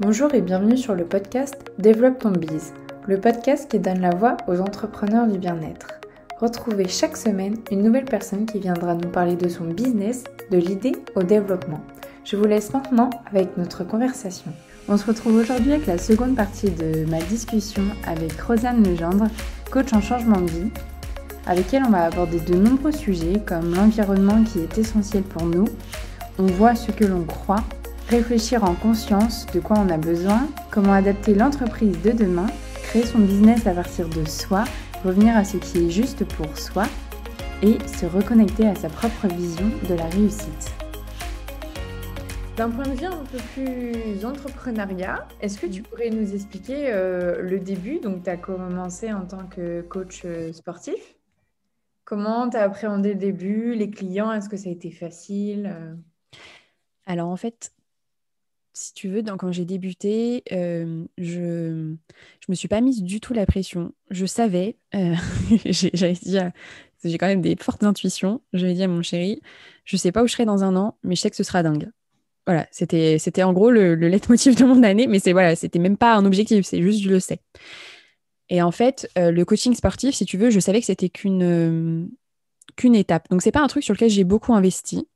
Bonjour et bienvenue sur le podcast Développe ton Biz, le podcast qui donne la voix aux entrepreneurs du bien-être. Retrouvez chaque semaine une nouvelle personne qui viendra nous parler de son business, de l'idée au développement. Je vous laisse maintenant avec notre conversation. On se retrouve aujourd'hui avec la seconde partie de ma discussion avec Rosanne Legendre, coach en changement de vie, avec elle on va aborder de nombreux sujets comme l'environnement qui est essentiel pour nous, on voit ce que l'on croit Réfléchir en conscience de quoi on a besoin, comment adapter l'entreprise de demain, créer son business à partir de soi, revenir à ce qui est juste pour soi et se reconnecter à sa propre vision de la réussite. D'un point de vue un peu plus entrepreneuriat, est-ce que tu mm. pourrais nous expliquer euh, le début Donc, tu as commencé en tant que coach euh, sportif. Comment tu as appréhendé le début, les clients Est-ce que ça a été facile euh? Alors, en fait, si tu veux, quand j'ai débuté, euh, je ne me suis pas mise du tout la pression. Je savais, euh, j'avais dit, j'ai quand même des fortes intuitions, j'avais dit à mon chéri, je sais pas où je serai dans un an, mais je sais que ce sera dingue. Voilà, c'était, c'était en gros le, le leitmotiv de mon année, mais c'est voilà, c'était même pas un objectif, c'est juste je le sais. Et en fait, euh, le coaching sportif, si tu veux, je savais que c'était qu'une qu'une étape. Donc, c'est pas un truc sur lequel j'ai beaucoup investi.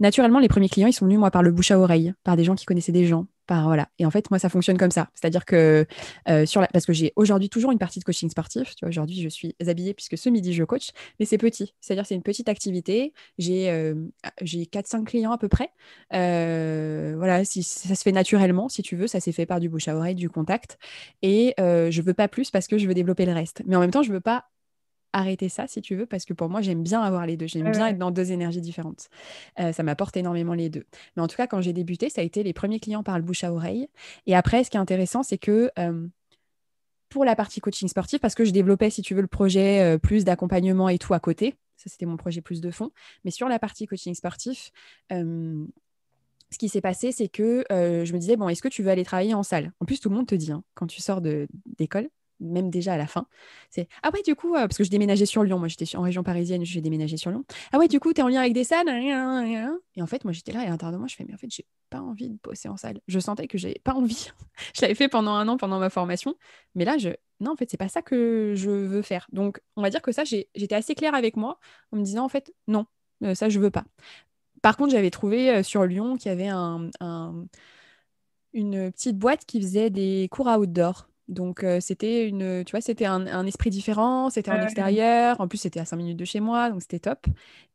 Naturellement, les premiers clients, ils sont venus, moi, par le bouche à oreille, par des gens qui connaissaient des gens, par, voilà. Et en fait, moi, ça fonctionne comme ça. C'est-à-dire que euh, sur parce que j'ai aujourd'hui toujours une partie de coaching sportif. Tu vois, aujourd'hui, je suis habillée puisque ce midi je coach, mais c'est petit. C'est-à-dire c'est une petite activité. J'ai euh, j'ai 4-5 clients à peu près. Euh, voilà, si ça se fait naturellement, si tu veux, ça s'est fait par du bouche à oreille, du contact. Et je veux pas plus parce que je veux développer le reste. Mais en même temps, je veux pas arrêter ça si tu veux, parce que pour moi, j'aime bien avoir les deux. J'aime bien être dans deux énergies différentes. Euh, ça m'apporte énormément les deux. Mais en tout cas, quand j'ai débuté, ça a été les premiers clients par le bouche à oreille. Et après, ce qui est intéressant, c'est que pour la partie coaching sportif, parce que je développais, si tu veux, le projet euh, plus d'accompagnement et tout à côté, ça c'était mon projet plus de fond, mais sur la partie coaching sportif, ce qui s'est passé, c'est que euh, je me disais, bon, est-ce que tu veux aller travailler en salle En plus, tout le monde te dit, hein, quand tu sors d'école, même déjà à la fin. C'est Ah ouais, du coup, euh, parce que je déménageais sur Lyon, moi j'étais en région parisienne, j'ai déménagé sur Lyon. Ah ouais, du coup, t'es en lien avec des salles Et en fait, moi j'étais là et à l'intérieur de moi, je fais Mais en fait, j'ai pas envie de bosser en salle. Je sentais que j'avais pas envie. je l'avais fait pendant un an, pendant ma formation. Mais là, je. Non, en fait, c'est pas ça que je veux faire. Donc, on va dire que ça, j'étais assez claire avec moi en me disant, en fait, non, euh, ça, je veux pas. Par contre, j'avais trouvé euh, sur Lyon qu'il y avait un, une petite boîte qui faisait des cours à outdoor. Donc c'était une, tu vois, c'était un, esprit différent, c'était en extérieur, en plus c'était à 5 minutes de chez moi, donc c'était top.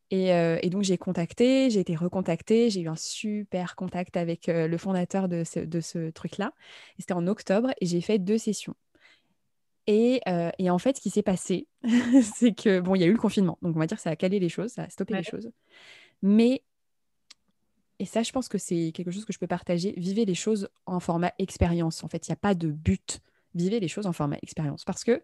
Et, donc j'ai contacté, j'ai été recontactée, j'ai eu un super contact avec le fondateur de ce, truc-là. C'était en octobre et j'ai fait deux sessions. Et, en fait, ce qui s'est passé, c'est que, bon, il y a eu le confinement, donc on va dire que ça a calé les choses, ça a stoppé les choses. Mais et ça, je pense que c'est quelque chose que je peux partager. Vivez les choses en format expérience. En fait, il n'y a pas de but vivait les choses en format expérience. Parce que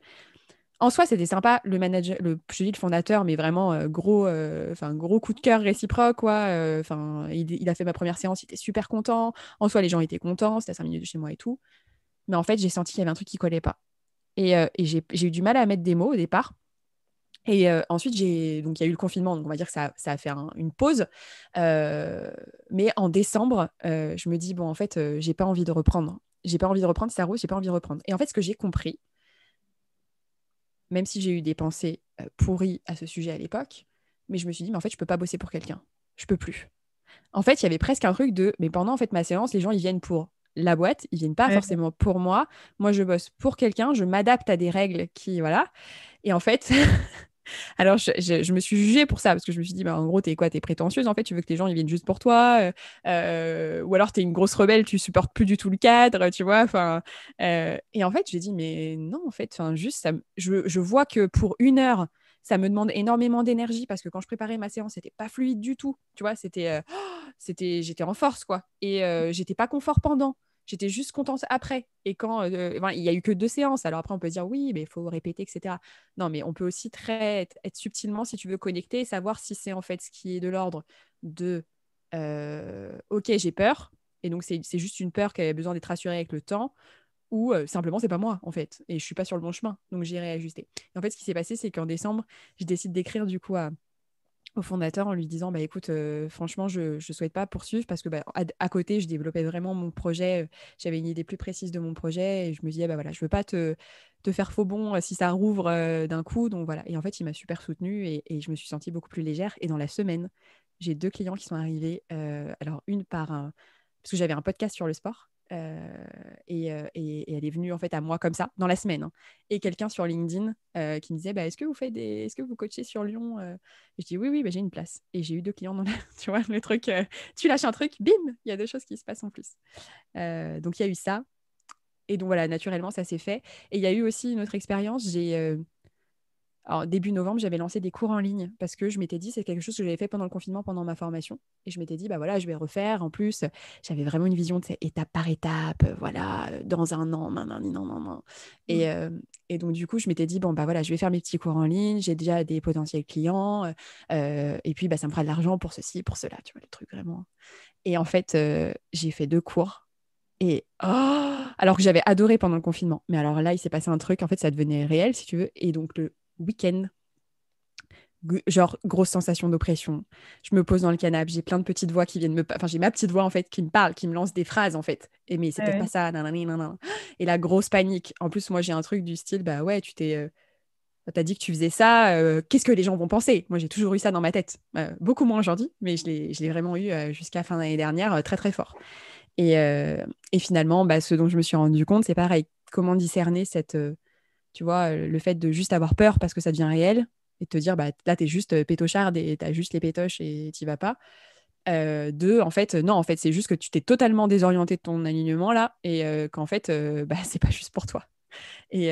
en soi, c'était sympa, le manager, le, je dis le fondateur, mais vraiment euh, gros, euh, enfin gros coup de cœur réciproque, quoi. Euh, enfin, il, a fait ma première séance, il était super content. En soi, les gens étaient contents, c'était à 5 minutes de chez moi et tout. Mais en fait, j'ai senti qu'il y avait un truc qui collait pas. Et, j'ai, eu du mal à mettre des mots au départ. Et ensuite, j'ai, donc il y a eu le confinement, donc on va dire que ça, a fait une pause. mais en décembre, je me dis, bon, en fait, j'ai pas envie de reprendre j'ai pas envie de reprendre, ça roule, j'ai pas envie de reprendre. Et en fait, ce que j'ai compris, même si j'ai eu des pensées euh, pourries à ce sujet à l'époque, mais je me suis dit, mais en fait, je peux pas bosser pour quelqu'un. Je peux plus. En fait, il y avait presque un truc de, mais pendant en fait ma séance, les gens ils viennent pour la boîte, ils viennent pas forcément pour moi. Moi, je bosse pour quelqu'un, je m'adapte à des règles qui, voilà. Et en fait, Alors, je, me suis jugée pour ça parce que je me suis dit, bah, en gros, t'es quoi T'es prétentieuse en fait Tu veux que les gens ils viennent juste pour toi euh, euh, Ou alors t'es une grosse rebelle, tu supportes plus du tout le cadre, tu vois euh, et en fait, j'ai dit, mais non, en fait, juste, je, vois que pour une heure, ça me demande énormément d'énergie parce que quand je préparais ma séance, c'était pas fluide du tout. Tu vois, c'était, c'était, j'étais en force quoi, et j'étais pas confort pendant. J'étais juste contente après. Et quand euh, euh, il n'y a eu que deux séances, alors après on peut dire oui, mais il faut répéter, etc. Non, mais on peut aussi être, subtilement, si tu veux, connecter et savoir si c'est en fait ce qui est de l'ordre de euh, ok, j'ai peur, et donc c'est juste une peur qui avait besoin d'être rassurée avec le temps, ou simplement c'est pas moi en fait, et je suis pas sur le bon chemin, donc j'irai ajuster. Et en fait, ce qui s'est passé, c'est qu'en décembre, je décide d'écrire du coup à fondateur en lui disant bah écoute euh, franchement je ne souhaite pas poursuivre parce que bah, à, côté je développais vraiment mon projet euh, j'avais une idée plus précise de mon projet et je me disais bah voilà je veux pas te, faire faux bon euh, si ça rouvre d'un coup donc voilà et en fait il m'a super soutenue et, je me suis sentie beaucoup plus légère et dans la semaine j'ai deux clients qui sont arrivés alors une par un, parce que j'avais un podcast sur le sport euh, euh, et, elle est venue en fait à moi comme ça dans la semaine. Hein. Et quelqu'un sur LinkedIn euh, qui me disait bah, est-ce que vous faites des, est-ce que vous coachez sur Lyon Je dis oui oui bah, j'ai une place et j'ai eu deux clients dans la... tu vois le truc tu lâches un truc bim il y a deux choses qui se passent en plus. donc il y a eu ça et donc voilà naturellement ça s'est fait et il y a eu aussi une autre expérience j'ai alors, début novembre, j'avais lancé des cours en ligne parce que je m'étais dit, c'est quelque chose que j'avais fait pendant le confinement, pendant ma formation. Et je m'étais dit, bah voilà, je vais refaire. En plus, j'avais vraiment une vision de étape par étape, euh, voilà, euh, dans un an, nan, nan, nan, nan. Mm. Et, euh, et donc, du coup, je m'étais dit, bon, bah voilà, je vais faire mes petits cours en ligne, j'ai déjà des potentiels clients, et puis, bah, ça me fera de l'argent pour ceci, pour cela, tu vois, le truc vraiment. Et en fait, j'ai fait deux cours. Et oh, alors que j'avais adoré pendant le confinement. Mais alors là, il s'est passé un truc, en fait, ça devenait réel, si tu veux. Et donc, le week-end. Genre, grosse sensation d'oppression. Je me pose dans le canapé, j'ai plein de petites voix qui viennent me. Enfin, j'ai ma petite voix, en fait, qui me parle, qui me lance des phrases, en fait. Et mais c'était pas ça, Et la grosse panique. En plus, moi, j'ai un truc du style, bah ouais, tu t'es. Euh, t'as dit que tu faisais ça, euh, qu'est-ce que les gens vont penser Moi, j'ai toujours eu ça dans ma tête. Euh, beaucoup moins aujourd'hui, mais je l'ai vraiment eu jusqu'à fin d'année dernière, très très fort. Et, finalement, bah, ce dont je me suis rendu compte, c'est pareil. Comment discerner cette, tu vois, euh, le fait de juste avoir peur parce que ça devient réel et te dire, bah, là, tu es juste euh, pétocharde et tu as juste les pétoches et t'y vas pas. Euh, deux, en fait, non, en fait, c'est juste que tu t'es totalement désorienté de ton alignement là et qu'en fait, bah, c'est pas juste pour toi. Et,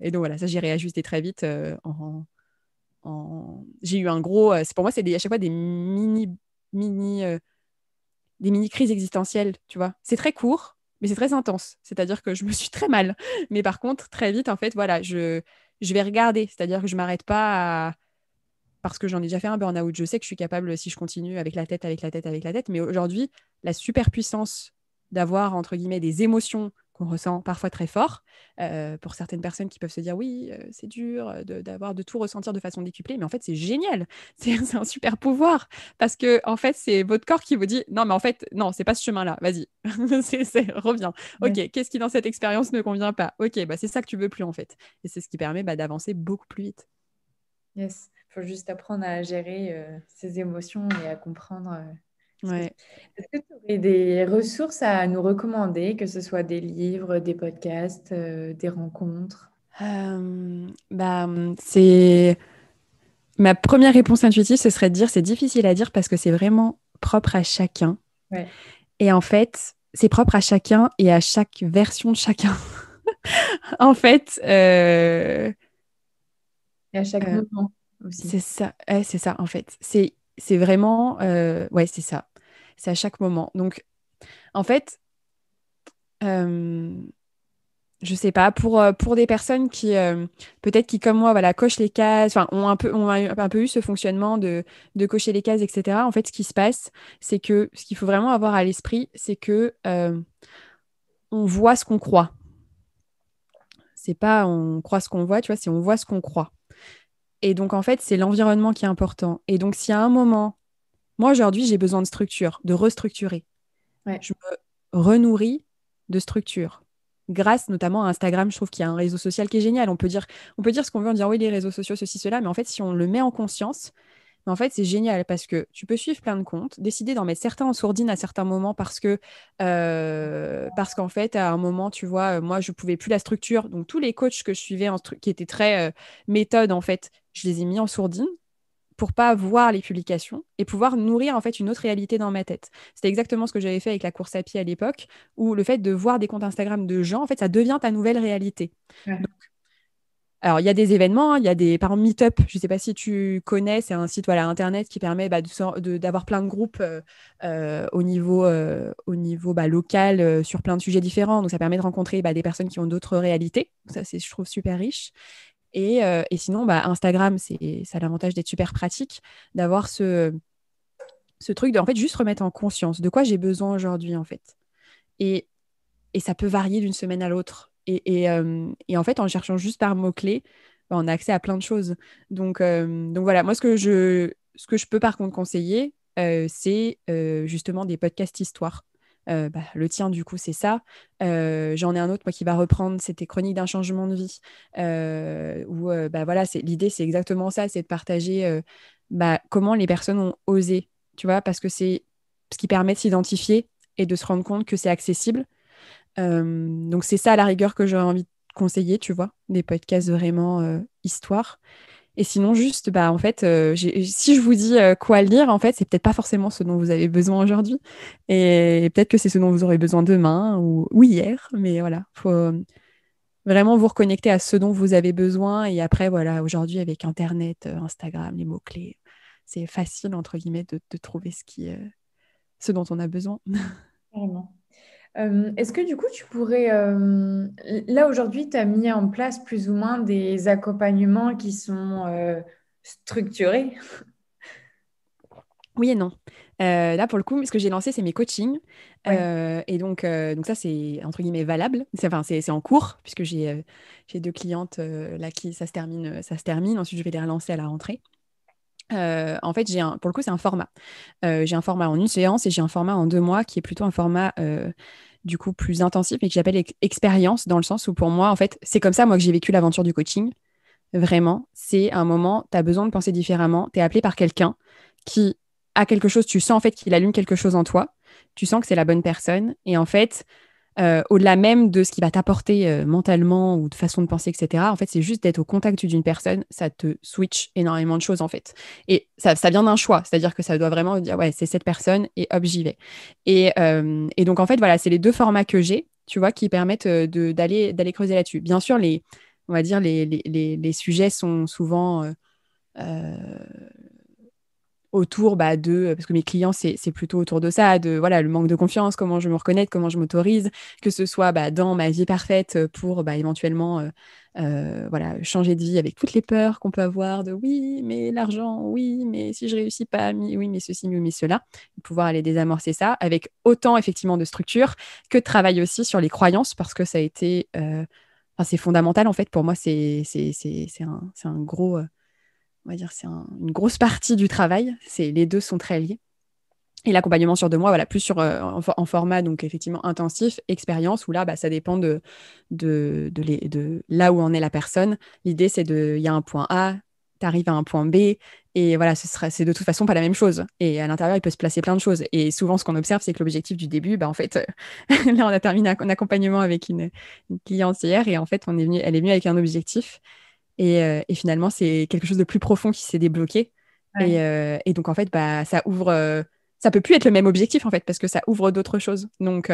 et donc voilà, ça, j'ai réajusté très vite. en, J'ai eu un gros. pour moi, c'est à chaque fois des mini. mini des mini crises existentielles, tu vois. C'est très court, mais c'est très intense. C'est-à-dire que je me suis très mal. Mais par contre, très vite, en fait, voilà, je, je vais regarder. C'est-à-dire que je m'arrête pas à... Parce que j'en ai déjà fait un burn-out. Je sais que je suis capable, si je continue avec la tête, avec la tête, avec la tête. Mais aujourd'hui, la puissance d'avoir, entre guillemets, des émotions qu'on ressent parfois très fort. Euh, pour certaines personnes qui peuvent se dire oui, euh, c'est dur euh, d'avoir de, tout ressentir de façon décuplée, mais en fait c'est génial, c'est un super pouvoir parce que en fait c'est votre corps qui vous dit non mais en fait non c'est pas ce chemin-là, vas-y, reviens. Ok, qu'est-ce qui dans cette expérience ne convient pas Ok, bah c'est ça que tu veux plus en fait, et c'est ce qui permet bah, d'avancer beaucoup plus vite. Yes, faut juste apprendre à gérer ses émotions et à comprendre Ouais. Est-ce que tu aurais des ressources à nous recommander, que ce soit des livres, des podcasts, euh, des rencontres bah, c'est ma première réponse intuitive, ce serait de dire c'est difficile à dire parce que c'est vraiment propre à chacun. Et en fait, c'est propre à chacun et à chaque version de chacun. en fait, euh, et à chaque euh, moment aussi. C'est ça, c'est ça en fait. C'est c'est vraiment, ouais, c'est ça. C'est à chaque moment. Donc, en fait, je euh, je sais pas, pour, euh, pour des personnes qui, euh, peut-être qui, comme moi, voilà, cochent les cases, enfin, ont, un peu, un peu eu ce fonctionnement de, cocher les cases, etc. En fait, ce qui se passe, c'est que ce qu'il faut vraiment avoir à l'esprit, c'est que on voit ce qu'on croit. C'est pas on croit ce qu'on voit, tu vois, c'est on voit ce qu'on croit. Et donc, en fait, c'est l'environnement qui est important. Et donc, s'il y a un moment moi, aujourd'hui, j'ai besoin de structure, de restructurer. Je me renourris de structure. Grâce notamment à Instagram, je trouve qu'il y a un réseau social qui est génial. On peut dire, on peut dire ce qu'on veut, en disant, ah oui, les réseaux sociaux, ceci, cela, mais en fait, si on le met en conscience, en fait, c'est génial parce que tu peux suivre plein de comptes, décider d'en mettre certains en sourdine à certains moments parce que, euh, parce qu'en fait, à un moment, tu vois, euh, moi, je pouvais plus la structure. Donc, tous les coachs que je suivais qui étaient très euh, méthode, en fait, je les ai mis en sourdine pour pas voir les publications et pouvoir nourrir en fait une autre réalité dans ma tête. C'était exactement ce que j'avais fait avec la course à pied à l'époque, où le fait de voir des comptes Instagram de gens, en fait, ça devient ta nouvelle réalité. alors, il y a des événements, hein, il y a des, par exemple, Meetup, je ne sais pas si tu connais, c'est un site voilà, Internet qui permet bah, d'avoir plein de groupes euh, euh, au niveau, euh, au niveau bah, local sur plein de sujets différents. Donc, ça permet de rencontrer bah, des personnes qui ont d'autres réalités. Ça, je trouve super riche. Euh, et, sinon, bah, Instagram, ça a l'avantage d'être super pratique, d'avoir ce, truc de fait, juste remettre en conscience de quoi j'ai besoin aujourd'hui, en fait. Et, ça peut varier d'une semaine à l'autre. Et, euh, en fait, en cherchant juste par mots-clés, bah, on a accès à plein de choses. Donc, euh, donc voilà, moi, ce que, je, ce que je peux par contre conseiller, c'est justement des podcasts histoires. Euh, bah, le tien du coup c'est ça. Euh, j'en ai un autre moi qui va reprendre, c'était Chronique d'un changement de vie. Euh, où bah, voilà, l'idée c'est exactement ça, c'est de partager bah, comment les personnes ont osé, tu vois, parce que c'est ce qui permet de s'identifier et de se rendre compte que c'est accessible. donc c'est ça à la rigueur que j'aurais envie de conseiller, tu vois, des podcasts vraiment histoire. Et sinon, juste, bah, en fait, euh, si je vous dis euh, quoi lire, en fait, c'est peut-être pas forcément ce dont vous avez besoin aujourd'hui. Et, peut-être que c'est ce dont vous aurez besoin demain ou, hier. Mais voilà, il faut euh, vraiment vous reconnecter à ce dont vous avez besoin. Et après, voilà, aujourd'hui, avec Internet, Instagram, les mots-clés, c'est facile, entre guillemets, de, trouver ce, qui, ce dont on a besoin. Euh, est-ce que du coup, tu pourrais... Euh, là, aujourd'hui, tu as mis en place plus ou moins des accompagnements qui sont euh, structurés Oui et non. là, pour le coup, ce que j'ai lancé, c'est mes coachings. et donc, donc ça, c'est entre guillemets valable. C'est en cours, puisque j'ai deux clientes là qui ça se, termine, ça se termine. Ensuite, je vais les relancer à la rentrée. Euh, en fait, j'ai pour le coup, c'est un format. Euh, j'ai un format en une séance et j'ai un format en deux mois qui est plutôt un format euh, du coup plus intensif et que j'appelle expérience dans le sens où pour moi, en fait, c'est comme ça moi que j'ai vécu l'aventure du coaching. Vraiment, c'est un moment, tu as besoin de penser différemment, tu es appelé par quelqu'un qui a quelque chose, tu sens en fait qu'il allume quelque chose en toi, tu sens que c'est la bonne personne et en fait, euh, au-delà même de ce qui va t'apporter euh, mentalement ou de façon de penser, etc. En fait, c'est juste d'être au contact d'une personne, ça te switch énormément de choses, en fait. Et ça, ça vient d'un choix, c'est-à-dire que ça doit vraiment dire, ouais, c'est cette personne et hop, j'y vais. Et, euh, donc, en fait, voilà, c'est les deux formats que j'ai, tu vois, qui permettent d'aller creuser là-dessus. Bien sûr, les, on va dire, les, sujets sont souvent autour bah, de, euh, parce que mes clients, c'est plutôt autour de ça, de voilà, le manque de confiance, comment je me reconnais, comment je m'autorise, que ce soit bah, dans ma vie parfaite euh, pour bah, éventuellement euh, voilà, changer de vie avec toutes les peurs qu'on peut avoir de oui, mais l'argent, oui, mais si je réussis pas, oui, mais ceci, oui, mais cela, pouvoir aller désamorcer ça avec autant effectivement de structure que de travail aussi sur les croyances, parce que ça a été, c'est fondamental en fait, pour moi, c'est un, un gros on va dire, c'est une grosse partie du travail. C'est les deux sont très liés. Et l'accompagnement sur deux mois, voilà, plus sur euh, en, format donc effectivement intensif, expérience où là, bah, ça dépend de de, de, de là où en est la personne. L'idée, c'est de, il y a un point A, tu arrives à un point B, et voilà, ce sera, c'est de toute façon pas la même chose. Et à l'intérieur, il peut se placer plein de choses. Et souvent, ce qu'on observe, c'est que l'objectif du début, bah, en fait, là, on a terminé un accompagnement avec une, cliente hier, et en fait, on est venu, elle est venue avec un objectif, euh, et, finalement, c'est quelque chose de plus profond qui s'est débloqué. Euh, et, donc, en fait, bah, ça ouvre. Euh, ça peut plus être le même objectif en fait parce que ça ouvre d'autres choses. Donc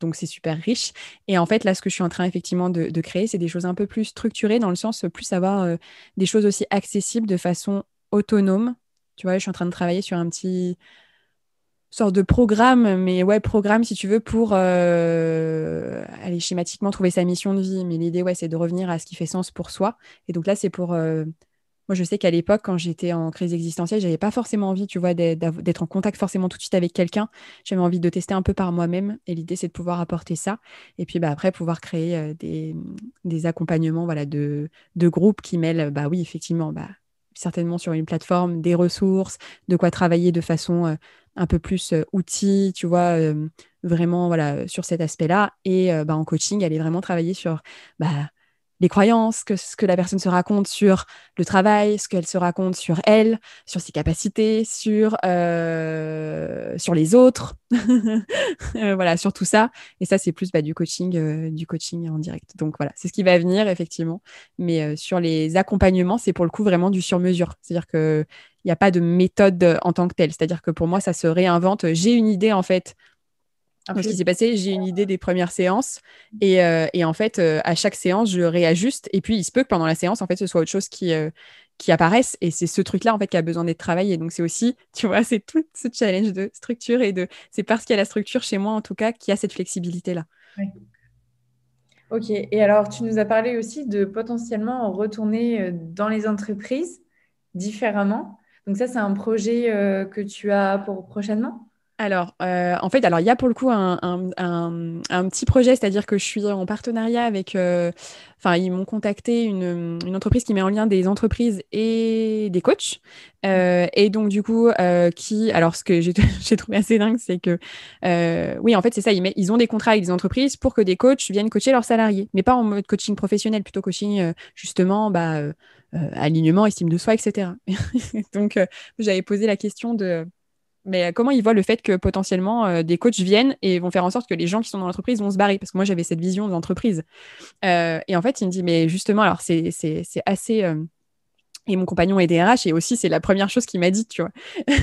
donc c'est super riche. Et en fait là ce que je suis en train effectivement de, de créer c'est des choses un peu plus structurées dans le sens plus avoir des choses aussi accessibles de façon autonome. Tu vois je suis en train de travailler sur un petit sorte de programme, mais ouais, programme si tu veux, pour euh, aller schématiquement trouver sa mission de vie. Mais l'idée, ouais, c'est de revenir à ce qui fait sens pour soi. Et donc là, c'est pour. Euh, moi, je sais qu'à l'époque, quand j'étais en crise existentielle, j'avais pas forcément envie, tu vois, d'être en contact forcément tout de suite avec quelqu'un. J'avais envie de tester un peu par moi-même. Et l'idée, c'est de pouvoir apporter ça. Et puis, bah, après, pouvoir créer euh, des, accompagnements, voilà, de, groupes qui mêlent, bah oui, effectivement, bah, certainement sur une plateforme, des ressources, de quoi travailler de façon un peu plus outils, tu vois, vraiment voilà, sur cet aspect-là. Et bah, en coaching, elle est vraiment travaillée sur bah, les croyances, que, ce que la personne se raconte sur le travail, ce qu'elle se raconte sur elle, sur ses capacités, sur, sur les autres, euh, voilà, sur tout ça. Et ça, c'est plus bah, du coaching, du coaching en direct. Donc voilà, c'est ce qui va venir effectivement. Mais sur les accompagnements, c'est pour le coup vraiment du sur-mesure. C'est-à-dire que il n'y a pas de méthode euh, en tant que telle. C'est-à-dire que pour moi, ça se réinvente. J'ai une idée, en fait, de ce qui s'est passé. J'ai une idée des premières séances. Et, euh, et en fait, euh, à chaque séance, je réajuste. Et puis, il se peut que pendant la séance, en fait, ce soit autre chose qui, qui apparaisse. Et c'est ce truc-là, en fait, qui a besoin d'être travaillé. Donc, c'est aussi, tu vois, c'est tout ce challenge de structure et de. C'est parce qu'il y a la structure chez moi, en tout cas, qui a cette flexibilité-là. Ok. Et alors, tu nous as parlé aussi de potentiellement retourner dans les entreprises différemment. Donc ça, c'est un projet euh, que tu as pour prochainement alors, euh, en fait, alors il y a pour le coup un, petit projet, c'est-à-dire que je suis en partenariat avec, euh, enfin, ils m'ont contacté une, entreprise qui met en lien des entreprises et des coachs, et donc du coup, qui, alors ce que j'ai trouvé assez dingue, c'est que, oui, en fait, c'est ça, ils, ils, ont des contrats avec des entreprises pour que des coachs viennent coacher leurs salariés, mais pas en mode coaching professionnel, plutôt coaching justement, bah euh, alignement, estime de soi, etc. Donc, euh, j'avais posé la question de mais euh, comment ils voient le fait que potentiellement des coachs viennent et vont faire en sorte que les gens qui sont dans l'entreprise vont se barrer Parce que moi, j'avais cette vision de l'entreprise. et en fait, il me dit, mais justement, alors c'est assez et mon compagnon est DRH et aussi c'est la première chose qu'il m'a dit, tu vois.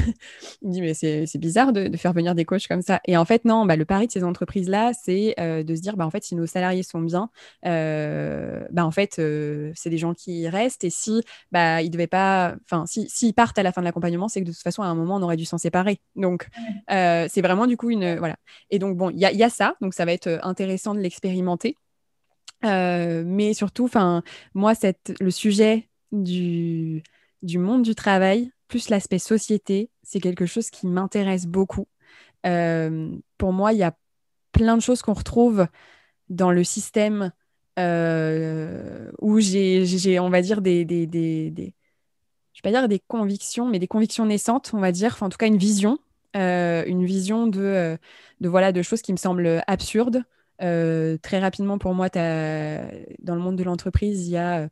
Il me dit mais c'est bizarre de, faire venir des coachs comme ça. Et en fait non, bah, le pari de ces entreprises là, c'est euh, de se dire bah en fait si nos salariés sont bien, euh, bah en fait euh, c'est des gens qui restent et si bah ils devaient pas, enfin si s'ils partent à la fin de l'accompagnement, c'est que de toute façon à un moment on aurait dû s'en séparer. Donc c'est vraiment du coup une voilà. Et donc bon il y a, y a ça, donc ça va être intéressant de l'expérimenter. mais surtout, enfin, moi, cette, le sujet du, du monde du travail, plus l'aspect société, c'est quelque chose qui m'intéresse beaucoup. Euh, pour moi, il y a plein de choses qu'on retrouve dans le système euh, où j'ai, on va dire, des, je vais pas dire des convictions, mais des convictions naissantes, on va dire, en tout cas une vision, euh, une vision de, de, voilà, de choses qui me semblent absurdes. très rapidement, pour moi, dans le monde de l'entreprise, il y a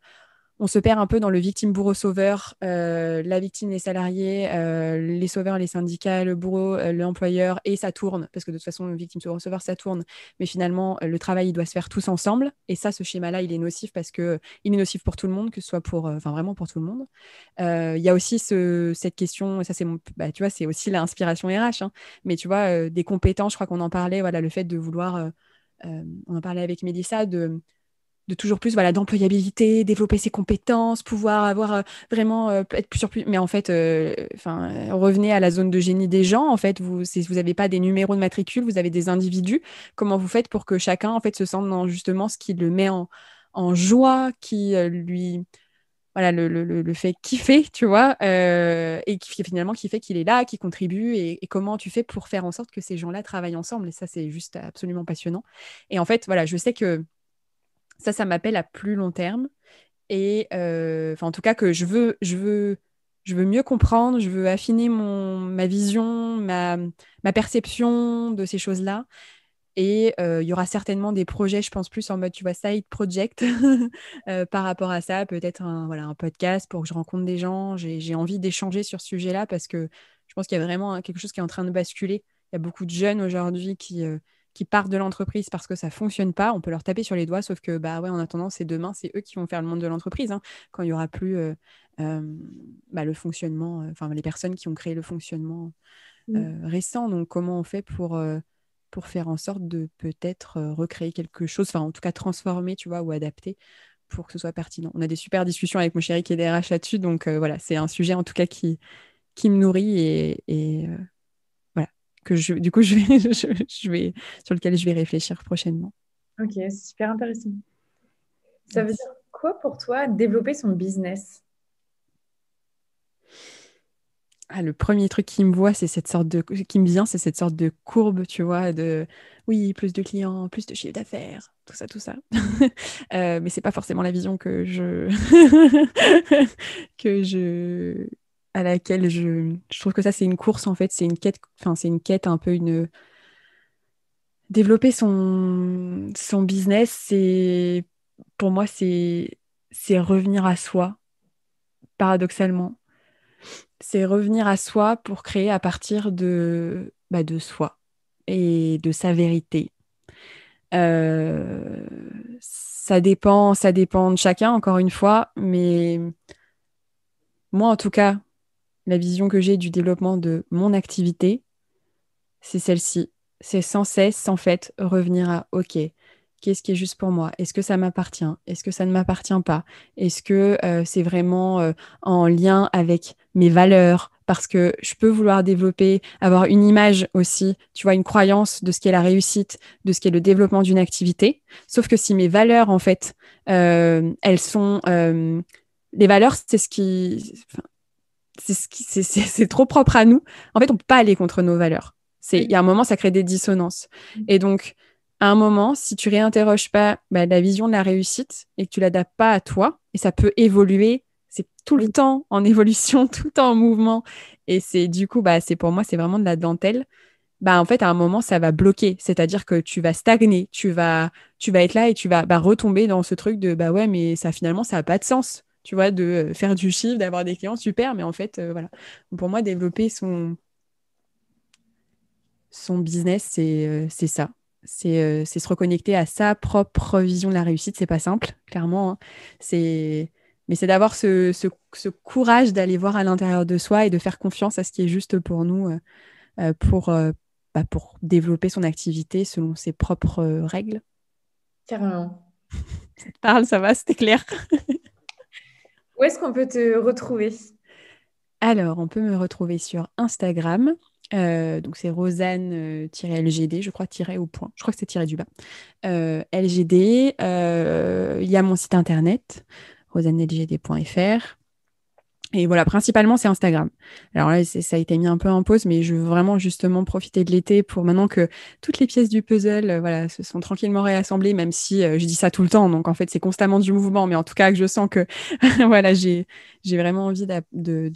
on se perd un peu dans le victime bourreau sauveur, euh, la victime les salariés, euh, les sauveurs les syndicats, le bourreau euh, l'employeur et ça tourne parce que de toute façon victime bourreau sauveur ça tourne, mais finalement le travail il doit se faire tous ensemble et ça ce schéma là il est nocif parce que il est nocif pour tout le monde que ce soit pour enfin vraiment pour tout le monde. Il y a aussi cette question ça c'est bah, tu vois c'est aussi l'inspiration RH hein, mais tu vois des compétences je crois qu'on en parlait voilà le fait de vouloir on en parlait avec Mélissa de de toujours plus voilà d'employabilité, développer ses compétences, pouvoir avoir euh, vraiment euh, être plus sur plus. Mais en fait, euh, enfin, revenez à la zone de génie des gens. En fait, vous vous n'avez pas des numéros de matricule, vous avez des individus. Comment vous faites pour que chacun en fait se sente dans justement ce qui le met en, joie, qui lui voilà le, le, le, fait kiffer, tu vois, et qui finalement qui fait qu'il est là, qui contribue, et, et, comment tu fais pour faire en sorte que ces gens-là travaillent ensemble. Et ça, c'est juste absolument passionnant. Et en fait, voilà, je sais que ça, ça m'appelle à plus long terme. Et euh, en tout cas, que je veux, je, veux, je veux mieux comprendre, je veux affiner mon, ma vision, ma, ma perception de ces choses-là. Et euh, il y aura certainement des projets, je pense plus en mode, tu vois, side project euh, par rapport à ça. Peut-être un, voilà, un podcast pour que je rencontre des gens. J'ai envie d'échanger sur ce sujet-là parce que je pense qu'il y a vraiment hein, quelque chose qui est en train de basculer. Il y a beaucoup de jeunes aujourd'hui qui, euh, qui partent de l'entreprise parce que ça fonctionne pas, on peut leur taper sur les doigts, sauf que bah ouais, en attendant, c'est demain, c'est eux qui vont faire le monde de l'entreprise hein. quand il n'y aura plus euh, euh, bah, le fonctionnement, euh, enfin les personnes qui ont créé le fonctionnement récent. Donc comment on fait pour pour faire en sorte de peut-être recréer quelque chose, enfin en tout cas transformer, tu vois, ou adapter pour que ce soit pertinent. On a des super discussions avec mon chéri qui est DRH là-dessus, donc voilà, c'est un sujet en tout cas qui, qui me nourrit et, et, que je, du coup, je vais, je, vais, sur lequel je vais réfléchir prochainement. Ok, super intéressant. Ça veut dire quoi pour toi développer son business ah, le premier truc qui me voit, c'est cette sorte de qui me vient, c'est cette sorte de courbe, tu vois, de oui, plus de clients, plus de chiffre d'affaires, tout ça, tout ça. euh, mais c'est pas forcément la vision que je que je à laquelle je, trouve que ça c'est une course en fait, c'est une quête, enfin c'est une quête un peu une développer son son business, c'est pour moi c'est c'est revenir à soi paradoxalement. C'est revenir à soi pour créer à partir de bah, de soi et de sa vérité. Euh, ça dépend, ça dépend de chacun encore une fois, mais moi en tout cas, la vision que j'ai du développement de mon activité, c'est celle-ci. C'est sans cesse, en fait, revenir à OK, qu'est-ce qui est juste pour moi Est-ce que ça m'appartient Est-ce que ça ne m'appartient pas Est-ce que euh, c'est vraiment euh, en lien avec mes valeurs Parce que je peux vouloir développer, avoir une image aussi, tu vois, une croyance de ce qu'est la réussite, de ce qu'est le développement d'une activité. Sauf que si mes valeurs, en fait, euh, elles sont... les valeurs, c'est ce qui c'est trop propre à nous. En fait, on peut pas aller contre nos valeurs. C'est il y a un moment, ça crée des dissonances. Mm. Et donc, à un moment, si tu réinterroges pas bah, la vision de la réussite et que tu l'adaptes pas à toi, et ça peut évoluer, c'est tout le temps en évolution, tout le temps en mouvement. Et c'est du coup, bah, c'est pour moi, c'est vraiment de la dentelle. Bah, en fait, à un moment, ça va bloquer. C'est-à-dire que tu vas stagner, tu vas, tu vas être là et tu vas bah, retomber dans ce truc de bah ouais, mais ça finalement, ça n'a pas de sens tu vois, de euh, faire du chiffre, d'avoir des clients, super, mais en fait, euh, voilà. Pour moi, développer son, son business, c'est euh, ça. C'est se reconnecter à sa propre vision de la réussite. C'est pas simple, clairement. Hein. mais c'est d'avoir ce, courage d'aller voir à l'intérieur de soi et de faire confiance à ce qui est juste pour nous pour, bah, pour développer son activité selon ses propres règles. Carrément. Ça parle, ça va, c'était clair. Où est-ce qu'on peut te retrouver Alors, on peut me retrouver sur Instagram. Euh, donc c'est Rosanne-LGD, je crois, tiré au point. Je crois que c'est tiré du bas. Euh, LGD, euh, il y a mon site internet, rosanelgd.fr. Et voilà, principalement, c'est Instagram. Alors là, ça a été mis un peu en pause, mais je veux vraiment justement profiter de l'été pour maintenant que toutes les pièces du puzzle euh, voilà, se sont tranquillement réassemblées, même si euh, je dis ça tout le temps. Donc en fait, c'est constamment du mouvement, mais en tout cas, je sens que voilà, j'ai vraiment envie de,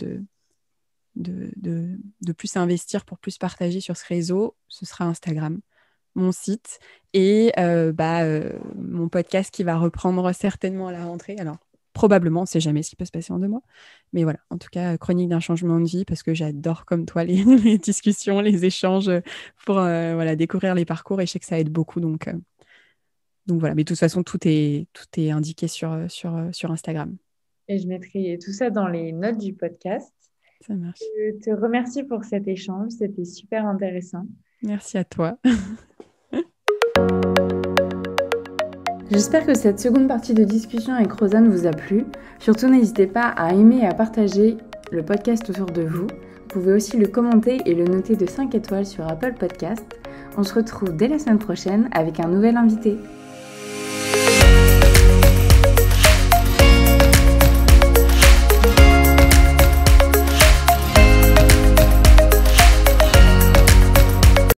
de, plus investir pour plus partager sur ce réseau. Ce sera Instagram mon site et euh, bah, mon podcast qui va reprendre certainement à la rentrée. Alors, probablement, on ne sait jamais ce qui peut se passer en deux mois. Mais voilà, en tout cas, chronique d'un changement de vie parce que j'adore comme toi les, discussions, les échanges pour euh, voilà, découvrir les parcours et je sais que ça aide beaucoup. Donc, euh, donc voilà, mais de toute façon, tout est, tout est indiqué sur, sur, sur Instagram. Et je mettrai tout ça dans les notes du podcast. Ça marche. Je te remercie pour cet échange, c'était super intéressant. Merci à toi. J'espère que cette seconde partie de discussion avec ne vous a plu. Surtout, n'hésitez pas à aimer et à partager le podcast autour de vous. Vous pouvez aussi le commenter et le noter de 5 étoiles sur Apple Podcast. On se retrouve dès la semaine prochaine avec un nouvel invité.